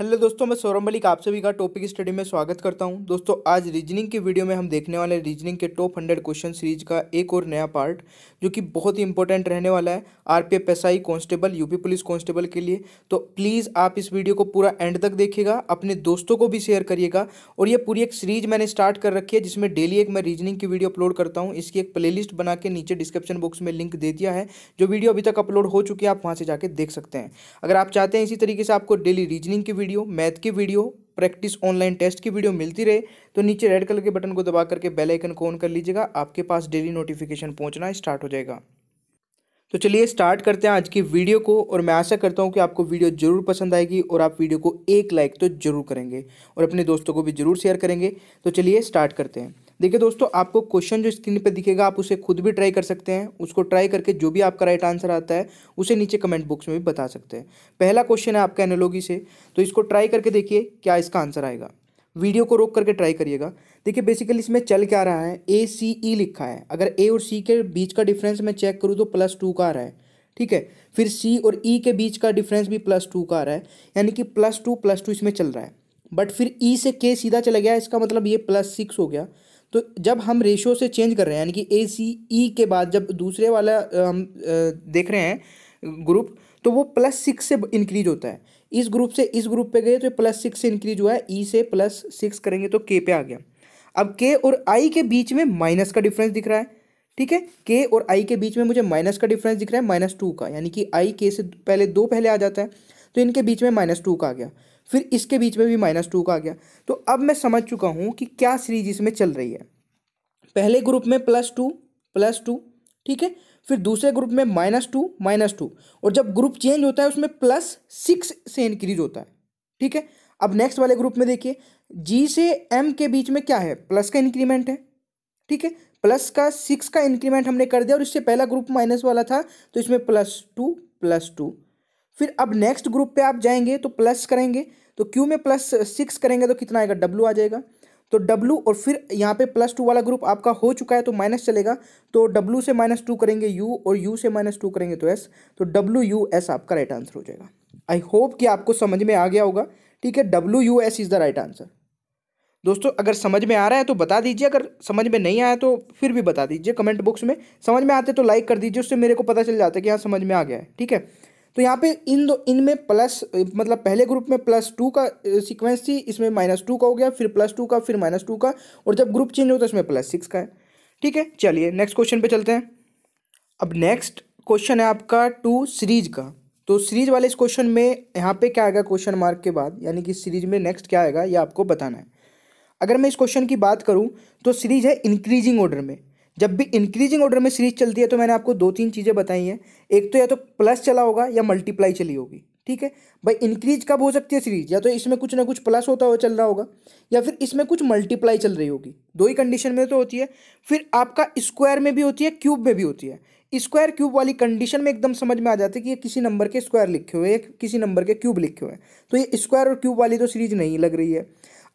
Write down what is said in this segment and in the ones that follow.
hello दोस्तों मैं सौरभ मलिक आप सभी का टॉपिक स्टडी में स्वागत करता हूं दोस्तों आज रीजनिंग की वीडियो में हम देखने वाले रीजनिंग के टॉप हंड्रेड क्वेश्चन सीरीज का एक और नया पार्ट जो कि बहुत ही इंपॉर्टेंट रहने वाला है RPF SI constable UP police constable के लिए तो प्लीज़ आप इस वीडियो को पूरा एंड तक देखिएगा अपने दोस्तों को भी शेयर करिएगा और यह पूरी एक सीरीज मैंने स्टार्ट कर रखी है जिसमें डेली एक मैं रीजनिंग की वीडियो अपलोड करता हूँ इसकी एक प्ले बना के नीचे डिस्क्रिप्शन बॉक्स में लिंक दे दिया है जो वीडियो अभी तक अपलोड हो चुकी है आप वहाँ से जाकर देख सकते हैं अगर आप चाहते हैं इसी तरीके से आपको डेली रीजनिंग की वीडियो मैथ की वीडियो प्रैक्टिस ऑनलाइन टेस्ट की वीडियो मिलती रहे तो नीचे रेड कलर के बटन को दबा करके बेल आइकन को ऑन कर लीजिएगा आपके पास डेली नोटिफिकेशन पहुंचना स्टार्ट हो जाएगा तो चलिए स्टार्ट करते हैं आज की वीडियो को और मैं आशा करता हूं कि आपको वीडियो जरूर पसंद आएगी और आप वीडियो को एक लाइक तो जरूर करेंगे और अपने दोस्तों को भी जरूर शेयर करेंगे तो चलिए स्टार्ट करते हैं देखिए दोस्तों आपको क्वेश्चन जो स्क्रीन पर दिखेगा आप उसे खुद भी ट्राई कर सकते हैं उसको ट्राई करके जो भी आपका राइट आंसर आता है उसे नीचे कमेंट बॉक्स में भी बता सकते हैं पहला क्वेश्चन है आपका एनोलॉगी से तो इसको ट्राई करके देखिए क्या इसका आंसर आएगा वीडियो को रोक करके ट्राई करिएगा देखिए बेसिकली इसमें चल क्या रहा है ए सी ई लिखा है अगर ए और सी के बीच का डिफरेंस मैं चेक करूँ तो प्लस टू का आ रहा है ठीक है फिर सी और ई e के बीच का डिफरेंस भी प्लस टू का आ रहा है यानी कि प्लस टू प्लस टू इसमें चल रहा है बट फिर ई e से के सीधा चला गया इसका मतलब ये प्लस सिक्स हो गया तो जब हम रेशियो से चेंज कर रहे हैं यानी कि ए सी ई के बाद जब दूसरे वाला हम देख रहे हैं ग्रुप तो वो प्लस सिक्स से इंक्रीज होता है इस ग्रुप से इस ग्रुप पे गए तो प्लस सिक्स से इंक्रीज हुआ है ई e से प्लस सिक्स करेंगे तो के पे आ गया अब के और आई के बीच में माइनस का डिफरेंस दिख रहा है ठीक है के और आई के बीच में मुझे माइनस का डिफरेंस दिख रहा है माइनस टू का यानी कि आई के से पहले दो पहले आ जाता है तो इनके बीच में माइनस टू का आ गया फिर इसके बीच में भी माइनस टू का आ गया तो अब मैं समझ चुका हूँ कि क्या सीरीज इसमें चल रही है पहले ग्रुप में प्लस टू प्लस टू ठीक है फिर दूसरे ग्रुप में माइनस टू माइनस टू और जब ग्रुप चेंज होता है उसमें प्लस सिक्स से इंक्रीज होता है ठीक है अब नेक्स्ट वाले ग्रुप में देखिए जी से एम के बीच में क्या है प्लस का इंक्रीमेंट है ठीक है प्लस का सिक्स का इंक्रीमेंट हमने कर दिया और इससे पहला ग्रुप माइनस वाला था तो इसमें प्लस टू प्लस टू फिर अब नेक्स्ट ग्रुप पे आप जाएंगे तो प्लस करेंगे तो क्यू में प्लस सिक्स करेंगे तो कितना आएगा डब्लू आ जाएगा तो डब्लू और फिर यहाँ पे प्लस टू वाला ग्रुप आपका हो चुका है तो माइनस चलेगा तो डब्लू से माइनस टू करेंगे यू और यू से माइनस टू करेंगे तो एस तो डब्लू यू एस आपका राइट आंसर हो जाएगा आई होप कि आपको समझ में आ गया होगा ठीक है W U S is the right answer दोस्तों अगर समझ में आ रहा है तो बता दीजिए अगर समझ में नहीं आया तो फिर भी बता दीजिए कमेंट बॉक्स में समझ में आते तो लाइक कर दीजिए उससे मेरे को पता चल जाता है कि हाँ समझ में आ गया है ठीक है तो यहाँ पे इन दो इनमें प्लस मतलब पहले ग्रुप में प्लस टू का सीक्वेंस थी इसमें माइनस टू का हो गया फिर प्लस टू का फिर माइनस टू का और जब ग्रुप चेंज हो तो इसमें प्लस सिक्स का है ठीक है चलिए नेक्स्ट क्वेश्चन पे चलते हैं अब नेक्स्ट क्वेश्चन है आपका टू सीरीज का तो सीरीज वाले इस क्वेश्चन में यहाँ पे क्या आएगा क्वेश्चन मार्क के बाद यानी कि सीरीज में नेक्स्ट क्या आएगा ये आपको बताना है अगर मैं इस क्वेश्चन की बात करूँ तो सीरीज है इंक्रीजिंग ऑर्डर में जब भी इंक्रीजिंग ऑर्डर में सीरीज चलती है तो मैंने आपको दो तीन चीज़ें बताई हैं एक तो या तो प्लस चला होगा या मल्टीप्लाई चली होगी ठीक है भाई इंक्रीज कब हो सकती है सीरीज या तो इसमें कुछ ना कुछ प्लस होता हुआ हो चल रहा होगा या फिर इसमें कुछ मल्टीप्लाई चल रही होगी दो ही कंडीशन में तो होती है फिर आपका स्क्वायर में भी होती है क्यूब में भी होती है स्क्वायर क्यूब वाली कंडीशन में एकदम समझ में आ जाती है कि ये किसी नंबर के स्क्वायर लिखे हुए हैं किसी नंबर के क्यूब लिखे हुए हैं तो ये स्क्वायर और क्यूब वाली तो सीरीज नहीं लग रही है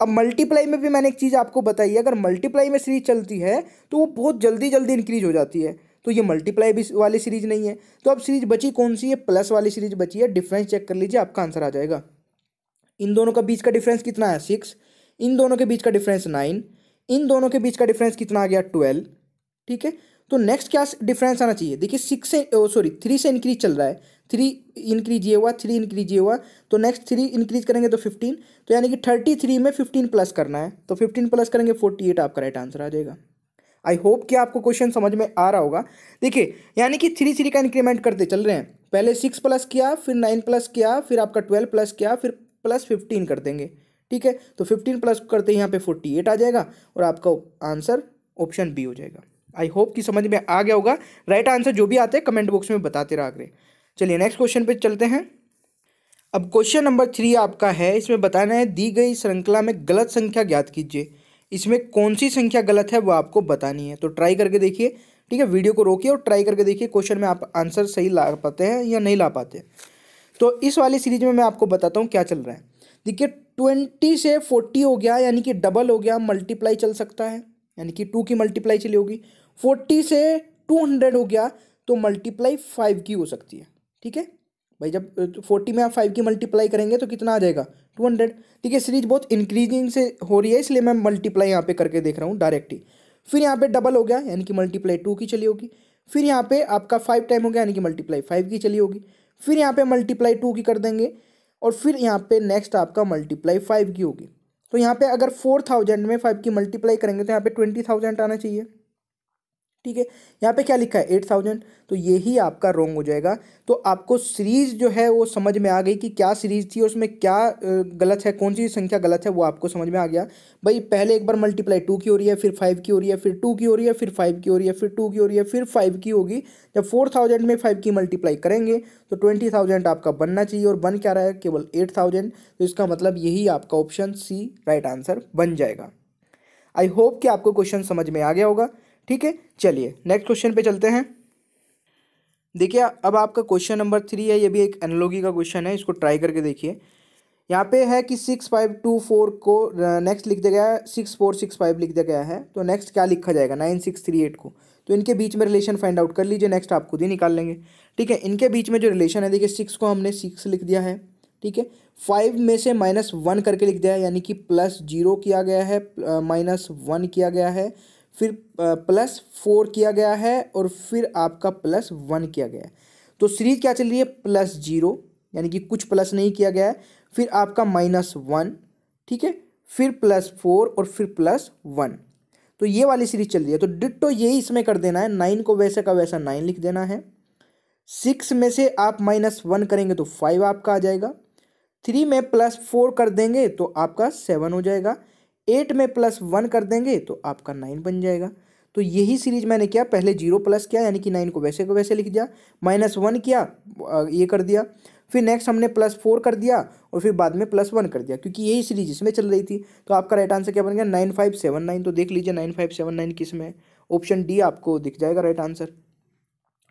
अब मल्टीप्लाई में भी मैंने एक चीज़ आपको बताई है अगर मल्टीप्लाई में सीरीज चलती है तो वो बहुत जल्दी जल्दी इंक्रीज हो जाती है तो ये मल्टीप्लाई भी वाली सीरीज नहीं है तो अब सीरीज बची कौन सी है प्लस वाली सीरीज बची है डिफरेंस चेक कर लीजिए आपका आंसर आ जाएगा इन दोनों का बीच का डिफरेंस कितना है सिक्स इन दोनों के बीच का डिफरेंस नाइन इन दोनों के बीच का डिफरेंस कितना आ गया ट्वेल्व ठीक है तो नेक्स्ट क्या डिफरेंस आना चाहिए देखिए सिक्स से सॉरी थ्री से इंक्रीज चल रहा है थ्री इंक्रीज ये हुआ थ्री इंक्रीज ये हुआ तो नेक्स्ट थ्री इंक्रीज करेंगे तो फिफ्टीन तो यानी कि थर्टी थ्री में फिफ्टीन प्लस करना है तो फिफ्टीन प्लस करेंगे फोर्टी एट आपका राइट आंसर आ जाएगा आई होप कि आपको क्वेश्चन समझ में आ रहा होगा देखिए यानी कि थ्री थ्री का इंक्रीमेंट करते चल रहे हैं पहले सिक्स प्लस किया फिर नाइन प्लस किया फिर आपका ट्वेल्व प्लस किया फिर प्लस फिफ्टीन कर देंगे ठीक है तो फिफ्टीन प्लस करते यहाँ पर फोर्टी एट आ जाएगा और आपका आंसर ऑप्शन बी हो जाएगा आई होप कि समझ में आ गया होगा राइट आंसर जो भी आते हैं कमेंट बॉक्स में बताते रहा करें चलिए नेक्स्ट क्वेश्चन पे चलते हैं अब क्वेश्चन नंबर थ्री आपका है इसमें बताना है दी गई श्रृंखला में गलत संख्या ज्ञात कीजिए इसमें कौन सी संख्या गलत है वो आपको बतानी है तो ट्राई करके देखिए ठीक है वीडियो को रोकिए और ट्राई करके देखिए क्वेश्चन में आप आंसर सही ला पाते हैं या नहीं ला पाते तो इस वाली सीरीज में मैं आपको बताता हूँ क्या चल रहा है देखिए ट्वेंटी से फोर्टी हो गया यानी कि डबल हो गया मल्टीप्लाई चल सकता है यानी कि टू की मल्टीप्लाई चली होगी फोर्टी से टू हंड्रेड हो गया तो मल्टीप्लाई फाइव की हो सकती है ठीक है भाई जब तो फोर्टी में आप फाइव की मल्टीप्लाई करेंगे तो कितना आ जाएगा टू हंड्रेड ठीक है सीरीज बहुत इंक्रीजिंग से हो रही है इसलिए मैं मल्टीप्लाई यहाँ पे करके देख रहा हूँ डायरेक्ट ही फिर यहाँ पे डबल हो गया यानी कि मल्टीप्लाई टू की चली होगी फिर यहाँ पे आपका फाइव टाइम हो गया यानी कि मल्टीप्लाई फाइव की चली होगी फिर यहाँ पे मल्टीप्लाई टू की कर देंगे और फिर यहाँ पे नेक्स्ट आपका मल्टीप्लाई फाइव की होगी तो यहाँ पे अगर फोर थाउजेंड में फाइव की मल्टीप्लाई करेंगे तो यहाँ पे ट्वेंटी थाउजेंड आना चाहिए ठीक है यहाँ पे क्या लिखा है एट थाउजेंड तो ये ही आपका रॉन्ग हो जाएगा तो आपको सीरीज़ जो है वो समझ में आ गई कि क्या सीरीज़ थी और उसमें क्या गलत है कौन सी संख्या गलत है वो आपको समझ में आ गया भाई पहले एक बार मल्टीप्लाई टू की हो रही है फिर फाइव की हो रही है फिर टू की हो रही है फिर फाइव की हो रही है फिर टू की हो रही है फिर फाइव की होगी जब फोर थाउजेंड में फाइव की मल्टीप्लाई करेंगे तो ट्वेंटी थाउजेंड आपका बनना चाहिए और बन क्या रहा है केवल एट थाउजेंड तो इसका मतलब यही आपका ऑप्शन सी राइट आंसर बन जाएगा आई होप कि आपको क्वेश्चन समझ में आ गया होगा ठीक है चलिए नेक्स्ट क्वेश्चन पे चलते हैं देखिए अब आपका क्वेश्चन नंबर थ्री है ये भी एक एनोलॉजी का क्वेश्चन है इसको ट्राई करके देखिए यहाँ पे है कि सिक्स फाइव टू फोर को नेक्स्ट लिख दिया गया है सिक्स फोर सिक्स फाइव लिख दिया गया है तो नेक्स्ट क्या लिखा जाएगा नाइन सिक्स थ्री एट को तो इनके बीच में रिलेशन फाइंड आउट कर लीजिए नेक्स्ट आप खुद ही निकाल लेंगे ठीक है इनके बीच में जो रिलेशन है देखिए सिक्स को हमने सिक्स लिख दिया है ठीक है फाइव में से माइनस वन करके लिख दिया है यानी कि प्लस जीरो किया गया है माइनस वन किया गया है फिर प्लस फोर किया गया है और फिर आपका प्लस वन किया गया है तो सीरीज क्या चल रही है प्लस जीरो यानी कि कुछ प्लस नहीं किया गया है फिर आपका माइनस वन ठीक है फिर प्लस फोर और फिर प्लस वन तो ये वाली सीरीज चल रही है तो डिट्टो यही इसमें कर देना है नाइन को वैसे का वैसा नाइन लिख देना है सिक्स में से आप माइनस वन करेंगे तो फाइव आपका आ जाएगा थ्री में प्लस फोर कर देंगे तो आपका सेवन हो जाएगा एट में प्लस वन कर देंगे तो आपका नाइन बन जाएगा तो यही सीरीज मैंने किया पहले जीरो प्लस किया यानी कि नाइन को वैसे को वैसे लिख दिया माइनस वन किया ये कर दिया फिर नेक्स्ट हमने प्लस फोर कर दिया और फिर बाद में प्लस वन कर दिया क्योंकि यही सीरीज इसमें चल रही थी तो आपका राइट आंसर क्या बन गया नाइन फाइव सेवन नाइन तो देख लीजिए नाइन फाइव सेवन नाइन किस में ऑप्शन डी आपको दिख जाएगा राइट आंसर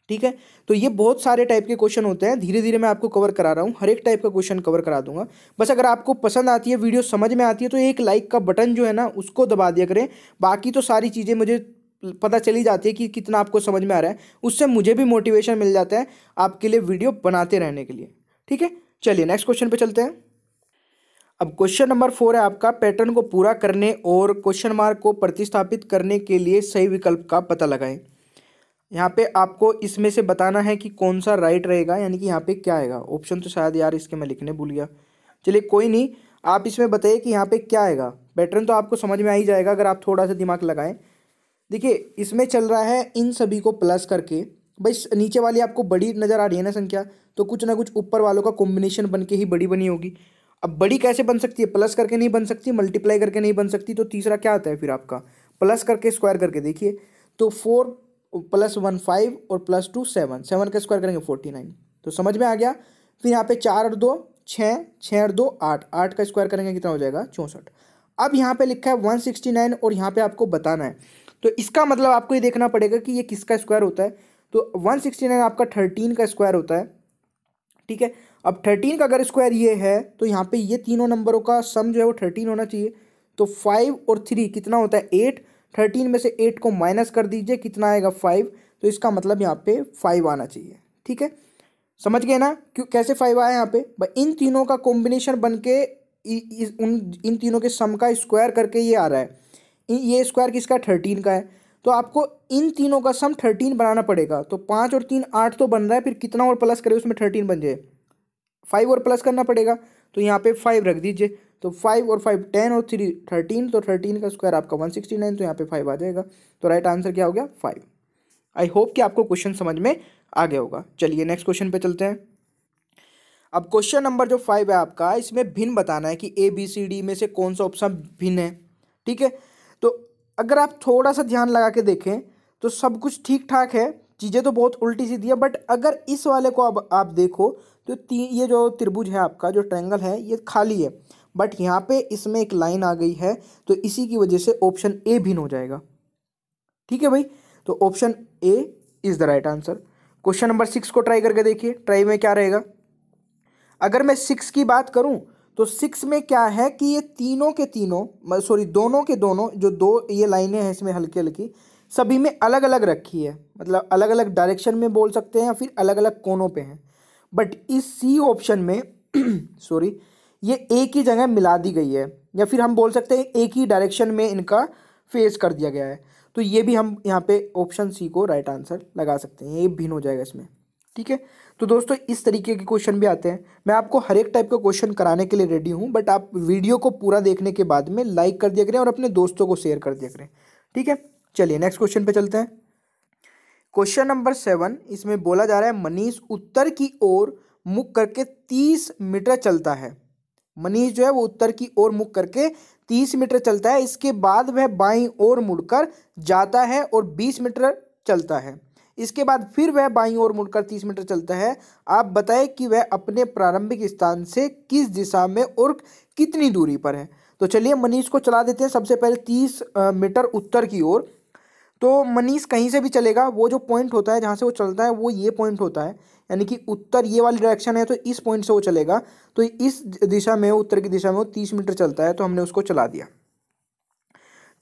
ठीक है तो ये बहुत सारे टाइप के क्वेश्चन होते हैं धीरे धीरे मैं आपको कवर करा रहा हूँ हर एक टाइप का क्वेश्चन कवर करा दूंगा बस अगर आपको पसंद आती है वीडियो समझ में आती है तो एक लाइक का बटन जो है ना उसको दबा दिया करें बाकी तो सारी चीज़ें मुझे पता चली जाती है कि कितना आपको समझ में आ रहा है उससे मुझे भी मोटिवेशन मिल जाता है आपके लिए वीडियो बनाते रहने के लिए ठीक है चलिए नेक्स्ट क्वेश्चन पर चलते हैं अब क्वेश्चन नंबर फोर है आपका पैटर्न को पूरा करने और क्वेश्चन मार्क को प्रतिस्थापित करने के लिए सही विकल्प का पता लगाएं यहाँ पे आपको इसमें से बताना है कि कौन सा राइट रहेगा यानी कि यहाँ पे क्या आएगा ऑप्शन तो शायद यार इसके मैं लिखने भूल गया चलिए कोई नहीं आप इसमें बताइए कि यहाँ पे क्या आएगा पैटर्न तो आपको समझ में आ ही जाएगा अगर आप थोड़ा सा दिमाग लगाएं देखिए इसमें चल रहा है इन सभी को प्लस करके बस नीचे वाली आपको बड़ी नज़र आ रही है ना संख्या तो कुछ ना कुछ ऊपर वालों का कॉम्बिनेशन बन के ही बड़ी बनी होगी अब बड़ी कैसे बन सकती है प्लस करके नहीं बन सकती मल्टीप्लाई करके नहीं बन सकती तो तीसरा क्या आता है फिर आपका प्लस करके स्क्वायर करके देखिए तो फोर प्लस वन फाइव और प्लस टू सेवन सेवन का स्क्वायर करेंगे फोर्टी नाइन तो समझ में आ गया फिर यहाँ पे चार और दो छः छः और दो आठ आठ का स्क्वायर करेंगे कितना हो जाएगा चौंसठ अब यहाँ पे लिखा है वन सिक्सटी नाइन और यहाँ पे आपको बताना है तो इसका मतलब आपको ये देखना पड़ेगा कि ये किसका स्क्वायर होता है तो वन सिक्सटी नाइन आपका थर्टीन का स्क्वायर होता है ठीक है अब थर्टीन का अगर स्क्वायर ये है तो यहाँ पर ये तीनों नंबरों का सम जो है वो थर्टीन होना चाहिए तो फाइव और थ्री कितना होता है एट थर्टीन में से एट को माइनस कर दीजिए कितना आएगा फाइव तो इसका मतलब यहाँ पे फाइव आना चाहिए ठीक है समझ गए ना क्यों कैसे फाइव आया यहाँ पे इन तीनों का कॉम्बिनेशन बन के उन इन तीनों के सम का स्क्वायर करके ये आ रहा है ये स्क्वायर किसका थर्टीन का है तो आपको इन तीनों का सम थर्टीन बनाना पड़ेगा तो पाँच और तीन आठ तो बन रहा है फिर कितना और प्लस करें उसमें थर्टीन बन जाए फाइव और प्लस करना पड़ेगा तो यहाँ पे फाइव रख दीजिए तो फाइव और फाइव टेन और थ्री थर्टीन तो थर्टीन का स्क्वायर आपका वन सिक्सटी नाइन तो यहाँ पे फाइव आ जाएगा तो राइट आंसर क्या हो गया फाइव आई होप कि आपको क्वेश्चन समझ में आ गया होगा चलिए नेक्स्ट क्वेश्चन पे चलते हैं अब क्वेश्चन नंबर जो फाइव है आपका इसमें भिन्न बताना है कि ए बी सी डी में से कौन सा ऑप्शन भिन्न है ठीक है तो अगर आप थोड़ा सा ध्यान लगा के देखें तो सब कुछ ठीक ठाक है चीज़ें तो बहुत उल्टी सीधी है बट अगर इस वाले को अब आप देखो तो तीन ये जो त्रिभुज है आपका जो ट्रैंगल है ये खाली है बट यहाँ पे इसमें एक लाइन आ गई है तो इसी की वजह से ऑप्शन ए भिन्न हो जाएगा ठीक है भाई तो option A is the right answer question number six को ट्राई करके देखिए ट्राई में क्या रहेगा अगर मैं सिक्स की बात करूँ तो सिक्स में क्या है कि ये तीनों के तीनों सॉरी दोनों के दोनों जो दो ये लाइनें हैं इसमें हल्की हल्की सभी में अलग अलग रखी है मतलब अलग अलग डायरेक्शन में बोल सकते हैं या फिर अलग अलग कोनों पे हैं बट इस सी ऑप्शन में सॉरी ये एक ही जगह मिला दी गई है या फिर हम बोल सकते हैं एक ही डायरेक्शन में इनका फेस कर दिया गया है तो ये भी हम यहाँ पे ऑप्शन सी को राइट आंसर लगा सकते हैं ये भिन्न हो जाएगा इसमें ठीक है तो दोस्तों इस तरीके के क्वेश्चन भी आते हैं मैं आपको हर एक टाइप का क्वेश्चन कराने के लिए रेडी हूँ बट आप वीडियो को पूरा देखने के बाद में लाइक कर दिया करें और अपने दोस्तों को शेयर कर दिया करें ठीक है चलिए नेक्स्ट क्वेश्चन पे चलते हैं क्वेश्चन नंबर सेवन इसमें बोला जा रहा है मनीष उत्तर की ओर मुख करके तीस मीटर चलता है मनीष जो है वो उत्तर की ओर मुख करके तीस मीटर चलता है इसके बाद वह बाई ओर मुड़कर जाता है और बीस मीटर चलता है इसके बाद फिर वह बाई ओर मुड़कर तीस मीटर चलता है आप बताएं कि वह अपने प्रारंभिक स्थान से किस दिशा में और कितनी दूरी पर है तो चलिए मनीष को चला देते हैं सबसे पहले तीस मीटर उत्तर की ओर तो मनीष कहीं से भी चलेगा वो जो पॉइंट होता है जहाँ से वो चलता है वो ये पॉइंट होता है यानी कि उत्तर ये वाली डायरेक्शन है तो इस पॉइंट से वो चलेगा तो इस दिशा में उत्तर की दिशा में वो तीस मीटर चलता है तो हमने उसको चला दिया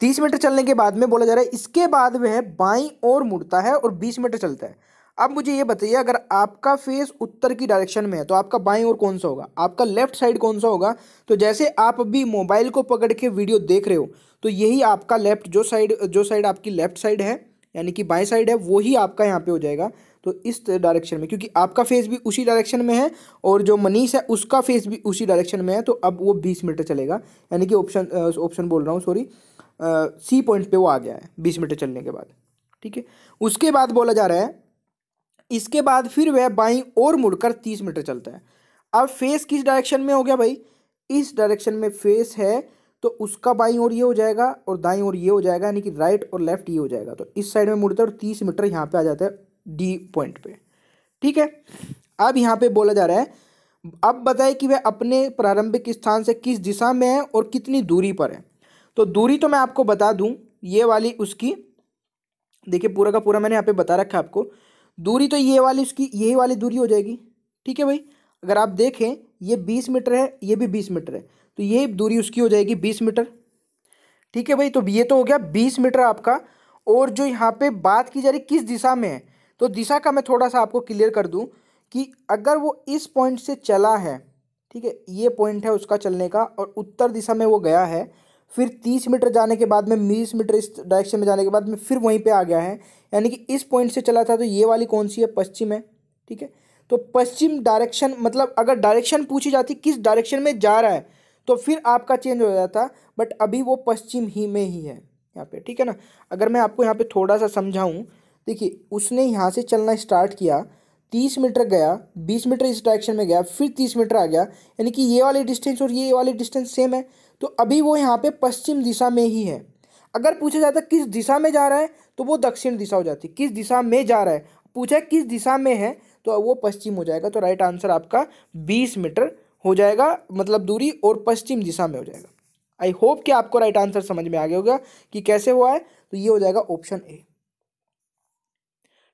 तीस मीटर चलने के बाद में बोला जा रहा है इसके बाद वह बाई और मुड़ता है और बीस मीटर चलता है अब मुझे ये बताइए अगर आपका फेस उत्तर की डायरेक्शन में है तो आपका बाएं ओर कौन सा होगा आपका लेफ्ट साइड कौन सा होगा तो जैसे आप अभी मोबाइल को पकड़ के वीडियो देख रहे हो तो यही आपका लेफ्ट जो साइड जो साइड आपकी लेफ्ट साइड है यानी कि बाएं साइड है वो ही आपका यहाँ पे हो जाएगा तो इस डायरेक्शन में क्योंकि आपका फेस भी उसी डायरेक्शन में है और जो मनीष है उसका फेस भी उसी डायरेक्शन में है तो अब वो बीस मीटर चलेगा यानी कि ऑप्शन ऑप्शन बोल रहा हूँ सॉरी सी पॉइंट पे वो आ गया है बीस मीटर चलने के बाद ठीक है उसके बाद बोला जा रहा है इसके बाद फिर वह बाई और मुड़कर तीस मीटर चलता है अब फेस किस डायरेक्शन में हो गया भाई इस डायरेक्शन में फेस है तो उसका बाई और ये हो जाएगा और दाई और ये हो जाएगा यानी कि राइट और लेफ्ट ये हो जाएगा तो इस साइड में मुड़ता है और तीस मीटर यहाँ पे आ जाता है डी पॉइंट पे ठीक है अब यहाँ पे बोला जा रहा है अब बताए कि वह अपने प्रारंभिक स्थान से किस दिशा में है और कितनी दूरी पर है तो दूरी तो मैं आपको बता दूँ ये वाली उसकी देखिए पूरा का पूरा मैंने यहाँ पे बता रखा है आपको दूरी तो ये वाली उसकी यही वाली दूरी हो जाएगी ठीक है भाई अगर आप देखें ये बीस मीटर है ये भी बीस मीटर है तो ये दूरी उसकी हो जाएगी बीस मीटर ठीक है भाई तो ये तो हो गया बीस मीटर आपका और जो यहाँ पे बात की जा रही किस दिशा में है तो दिशा का मैं थोड़ा सा आपको क्लियर कर दूँ कि अगर वो इस पॉइंट से चला है ठीक है ये पॉइंट है उसका चलने का और उत्तर दिशा में वो गया है फिर तीस मीटर जाने के बाद में बीस मीटर इस डायरेक्शन में जाने के बाद में फिर वहीं पे आ गया है यानी कि इस पॉइंट से चला था तो ये वाली कौन सी है पश्चिम है ठीक है तो पश्चिम डायरेक्शन मतलब अगर डायरेक्शन पूछी जाती किस डायरेक्शन में जा रहा है तो फिर आपका चेंज हो जाता बट अभी वो पश्चिम ही में ही है यहाँ पर ठीक है ना अगर मैं आपको यहाँ पर थोड़ा सा समझाऊँ देखिए उसने यहाँ से चलना स्टार्ट किया तीस मीटर गया बीस मीटर इस डायरेक्शन में गया फिर तीस मीटर आ गया यानी कि ये वाले डिस्टेंस और ये वाले डिस्टेंस सेम है तो अभी वो यहाँ पे पश्चिम दिशा में ही है अगर पूछा जाता किस दिशा में जा रहा है तो वो दक्षिण दिशा हो जाती है किस दिशा में जा रहा है पूछा किस दिशा में है तो वो पश्चिम हो जाएगा तो राइट आंसर आपका बीस मीटर हो जाएगा मतलब दूरी और पश्चिम दिशा में हो जाएगा आई होप कि आपको राइट आंसर समझ में आ गया होगा कि कैसे हुआ है तो ये हो जाएगा ऑप्शन ए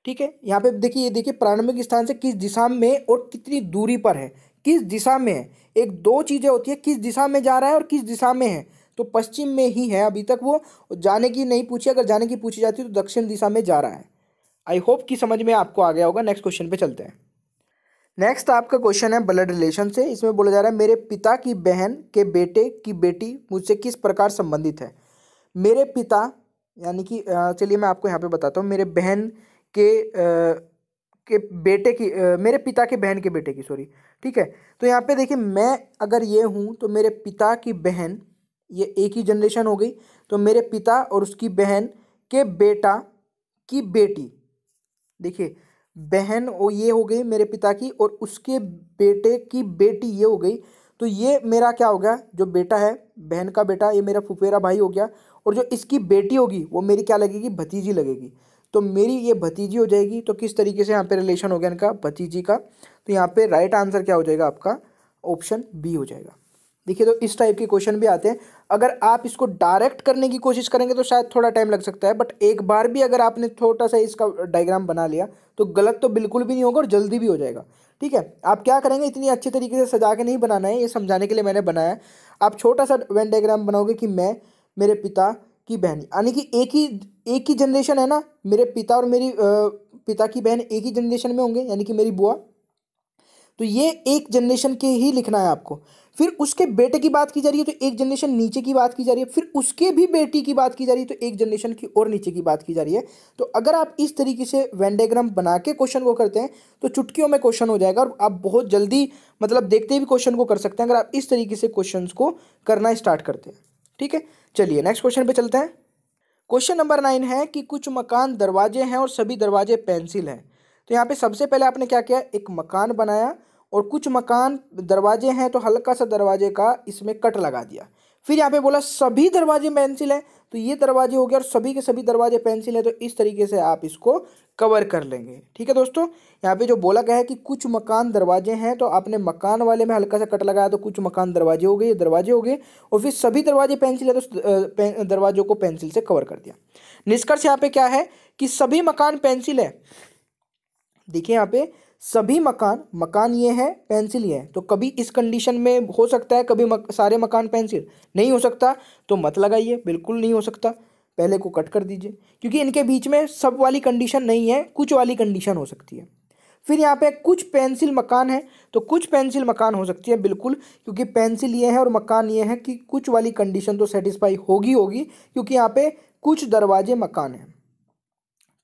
ठीक है यहाँ पे देखिए ये देखिए प्रारंभिक स्थान से किस दिशा में और कितनी दूरी पर है किस दिशा में है एक दो चीज़ें होती है किस दिशा में जा रहा है और किस दिशा में है तो पश्चिम में ही है अभी तक वो जाने की नहीं पूछी अगर जाने की पूछी जाती तो दक्षिण दिशा में जा रहा है आई होप कि समझ में आपको आ गया होगा नेक्स्ट क्वेश्चन पर चलते हैं नेक्स्ट आपका क्वेश्चन है ब्लड रिलेशन से इसमें बोला जा रहा है मेरे पिता की बहन के बेटे की बेटी मुझसे किस प्रकार संबंधित है मेरे पिता यानी कि चलिए मैं आपको यहाँ पे बताता हूँ मेरे बहन के के बेटे की मेरे पिता के बहन के बेटे की सॉरी ठीक है तो यहाँ पे देखिए मैं अगर ये हूँ तो मेरे पिता की बहन ये एक ही जनरेशन हो गई तो मेरे पिता और उसकी बहन के बेटा की बेटी देखिए बहन वो ये हो गई मेरे पिता की और उसके बेटे की बेटी ये हो गई तो ये मेरा क्या हो गया जो बेटा है बहन का बेटा ये मेरा फुफेरा भाई हो गया और जो इसकी बेटी होगी वो मेरी क्या लगेगी भतीजी लगेगी तो मेरी ये भतीजी हो जाएगी तो किस तरीके से यहाँ पे रिलेशन हो गया इनका भतीजी का तो यहाँ पे राइट आंसर क्या हो जाएगा आपका ऑप्शन बी हो जाएगा देखिए तो इस टाइप के क्वेश्चन भी आते हैं अगर आप इसको डायरेक्ट करने की कोशिश करेंगे तो शायद थोड़ा टाइम लग सकता है बट एक बार भी अगर आपने छोटा सा इसका डायग्राम बना लिया तो गलत तो बिल्कुल भी नहीं होगा और जल्दी भी हो जाएगा ठीक है आप क्या करेंगे इतनी अच्छे तरीके से सजा के नहीं बनाना है ये समझाने के लिए मैंने बनाया आप छोटा सा वेन डायग्राम बनाओगे कि मैं मेरे पिता की बहन यानी कि एक ही एक ही जनरेशन है ना मेरे पिता और मेरी पिता की बहन एक ही जनरेशन में होंगे यानी कि मेरी बुआ तो ये एक जनरेशन के ही लिखना है आपको फिर उसके बेटे की बात की जा रही है तो एक जनरेशन नीचे की बात की जा रही है फिर उसके भी बेटी की बात की जा रही है तो एक जनरेशन की और नीचे की बात की जा रही है तो अगर आप इस तरीके से वेंडेग्राम बना के क्वेश्चन को करते हैं तो चुटकियों में क्वेश्चन हो जाएगा और आप बहुत जल्दी मतलब देखते भी क्वेश्चन को कर सकते हैं अगर आप इस तरीके से क्वेश्चन को करना स्टार्ट करते हैं ठीक है चलिए नेक्स्ट क्वेश्चन पे चलते हैं क्वेश्चन नंबर नाइन है कि कुछ मकान दरवाजे हैं और सभी दरवाजे पेंसिल हैं तो यहाँ पे सबसे पहले आपने क्या किया एक मकान बनाया और कुछ मकान दरवाजे हैं तो हल्का सा दरवाजे का इसमें कट लगा दिया फिर यहाँ पे बोला सभी दरवाजे पेंसिल हैं तो ये दरवाजे हो गए और सभी के सभी दरवाजे पेंसिल हैं तो इस तरीके से आप इसको कवर कर लेंगे ठीक है दोस्तों यहाँ पे जो बोला गया है कि कुछ मकान दरवाजे हैं तो आपने मकान वाले में हल्का सा कट लगाया तो कुछ मकान दरवाजे हो गए ये दरवाजे हो गए और फिर सभी दरवाजे पेंसिल है तो दरवाजों को पेंसिल से कवर कर दिया निष्कर्ष यहाँ पे क्या है कि सभी मकान पेंसिल है देखिए यहाँ पे सभी मकान मकान ये हैं पेंसिल ये हैं तो कभी इस कंडीशन में हो सकता है कभी मक, सारे मकान पेंसिल नहीं हो सकता तो मत लगाइए बिल्कुल नहीं हो सकता पहले को कट कर दीजिए क्योंकि इनके बीच में सब वाली कंडीशन नहीं है कुछ वाली कंडीशन हो सकती है फिर यहाँ पे कुछ पेंसिल मकान है तो कुछ पेंसिल मकान हो सकती है बिल्कुल क्योंकि पेंसिल ये है और मकान ये है कि कुछ वाली कंडीशन तो सेटिस्फाई होगी होगी क्योंकि यहाँ पे कुछ दरवाजे मकान हैं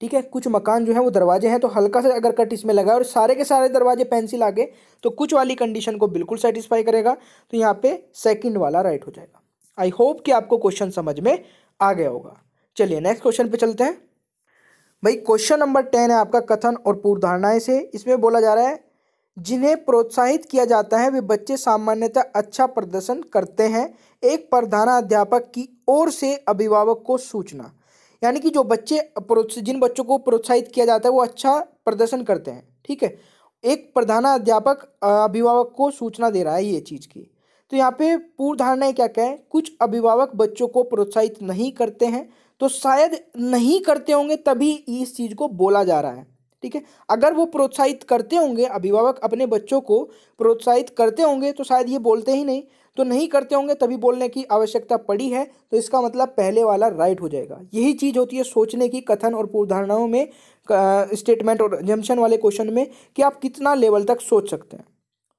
ठीक है कुछ मकान जो है वो दरवाजे हैं तो हल्का सा अगर कट इसमें लगा और सारे के सारे दरवाजे पेंसिल आगे तो कुछ वाली कंडीशन को बिल्कुल सेटिस्फाई करेगा तो यहाँ पे सेकंड वाला राइट हो जाएगा आई होप कि आपको क्वेश्चन समझ में आ गया होगा चलिए नेक्स्ट क्वेश्चन पे चलते हैं भाई क्वेश्चन नंबर टेन है आपका कथन और पूर्वधारणाएं से इसमें बोला जा रहा है जिन्हें प्रोत्साहित किया जाता है वे बच्चे सामान्यतः अच्छा प्रदर्शन करते हैं एक प्रधानाध्यापक की ओर से अभिभावक को सूचना यानी कि जो बच्चे जिन बच्चों को प्रोत्साहित किया जाता है वो अच्छा प्रदर्शन करते हैं ठीक है एक प्रधानाध्यापक अभिभावक को सूचना दे रहा है ये चीज़ की तो यहाँ पे पूर्व धारणाएं क्या कहें कुछ अभिभावक बच्चों को प्रोत्साहित नहीं करते हैं तो शायद नहीं करते होंगे तभी इस चीज़ को बोला जा रहा है ठीक है अगर वो प्रोत्साहित करते होंगे अभिभावक अपने बच्चों को प्रोत्साहित करते होंगे तो शायद ये बोलते ही नहीं तो नहीं करते होंगे तभी बोलने की आवश्यकता पड़ी है तो इसका मतलब पहले वाला राइट हो जाएगा यही चीज़ होती है सोचने की कथन और पूर्वधारणाओं में स्टेटमेंट और जम्पन वाले क्वेश्चन में कि आप कितना लेवल तक सोच सकते हैं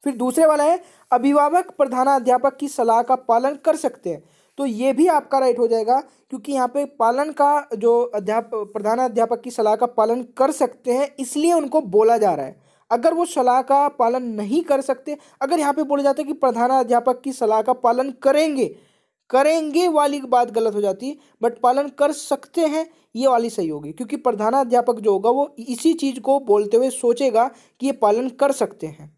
फिर दूसरे वाला है अभिभावक प्रधानाध्यापक की सलाह का पालन कर सकते हैं तो ये भी आपका राइट हो जाएगा क्योंकि यहाँ पे पालन का जो अध्याप प्रधानाध्यापक की सलाह का पालन कर सकते हैं इसलिए उनको बोला जा रहा है अगर वो सलाह का पालन नहीं कर सकते अगर यहाँ पे बोला जाता है कि प्रधानाध्यापक की सलाह का पालन करेंगे करेंगे वाली बात गलत हो जाती है बट पालन कर सकते हैं ये वाली सही होगी क्योंकि प्रधानाध्यापक जो होगा वो इसी चीज़ को बोलते हुए सोचेगा कि ये पालन कर सकते हैं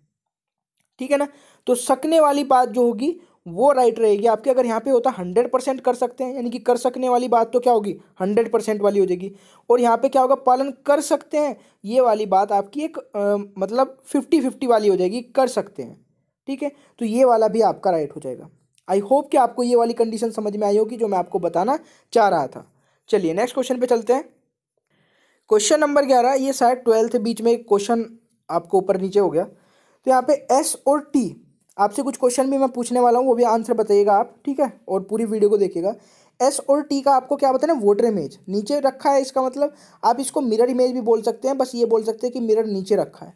ठीक है ना तो सकने वाली बात जो होगी वो राइट रहेगी आपके अगर यहाँ पे होता हंड्रेड परसेंट कर सकते हैं यानी कि कर सकने वाली बात तो क्या होगी हंड्रेड परसेंट वाली हो जाएगी और यहाँ पे क्या होगा पालन कर सकते हैं ये वाली बात आपकी एक आ, मतलब फिफ्टी फिफ्टी वाली हो जाएगी कर सकते हैं ठीक है तो ये वाला भी आपका राइट हो जाएगा आई होप कि आपको ये वाली कंडीशन समझ में आई होगी जो मैं आपको बताना चाह रहा था चलिए नेक्स्ट क्वेश्चन पर चलते हैं क्वेश्चन नंबर ग्यारह ये शायद ट्वेल्थ बीच में क्वेश्चन आपको ऊपर नीचे हो गया तो यहाँ पे एस और टी आपसे कुछ क्वेश्चन भी मैं पूछने वाला हूँ वो भी आंसर बताइएगा आप ठीक है और पूरी वीडियो को देखिएगा एस और टी का आपको क्या बताना है वोटर इमेज नीचे रखा है इसका मतलब आप इसको मिरर इमेज भी बोल सकते हैं बस ये बोल सकते हैं कि मिरर नीचे रखा है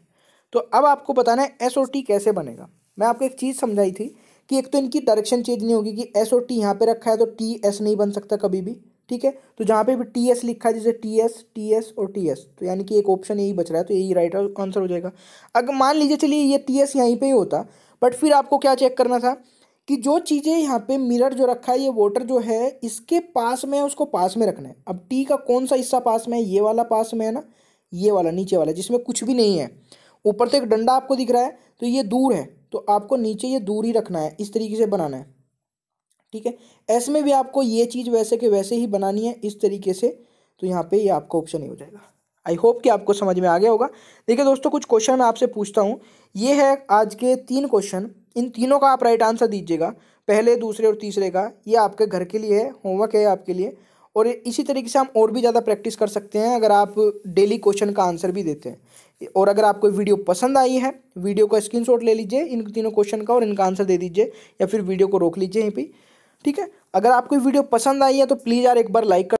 तो अब आपको बताना है एस और टी कैसे बनेगा मैं आपको एक चीज़ समझाई थी कि एक तो इनकी डायरेक्शन चेंज नहीं होगी कि एस और टी यहाँ पर रखा है तो टी एस नहीं बन सकता कभी भी ठीक है तो जहाँ पर भी टी एस लिखा है जैसे टी एस टी एस और टी एस तो यानी कि एक ऑप्शन यही बच रहा है तो यही राइट आंसर हो जाएगा अगर मान लीजिए चलिए ये टी एस यहीं पर ही होता बट फिर आपको क्या चेक करना था कि जो चीज़ें यहाँ पे मिरर जो रखा है ये वाटर जो है इसके पास में है उसको पास में रखना है अब टी का कौन सा हिस्सा पास में है ये वाला पास में है ना ये वाला नीचे वाला जिसमें कुछ भी नहीं है ऊपर से तो एक डंडा आपको दिख रहा है तो ये दूर है तो आपको नीचे ये दूर ही रखना है इस तरीके से बनाना है ठीक है ऐसे में भी आपको ये चीज़ वैसे के वैसे ही बनानी है इस तरीके से तो यहाँ पे ये आपका ऑप्शन ही हो जाएगा आई होप कि आपको समझ में आ गया होगा देखिए दोस्तों कुछ क्वेश्चन मैं आपसे पूछता हूँ ये है आज के तीन क्वेश्चन इन तीनों का आप राइट आंसर दीजिएगा पहले दूसरे और तीसरे का ये आपके घर के लिए है होमवर्क है आपके लिए और इसी तरीके से हम और भी ज़्यादा प्रैक्टिस कर सकते हैं अगर आप डेली क्वेश्चन का आंसर भी देते हैं और अगर आपको वीडियो पसंद आई है वीडियो का स्क्रीनशॉट ले लीजिए इन तीनों क्वेश्चन का और इनका आंसर दे दीजिए या फिर वीडियो को रोक लीजिए यहीं पर ठीक है अगर आपको वीडियो पसंद आई है तो प्लीज़ यार एक बार लाइक कर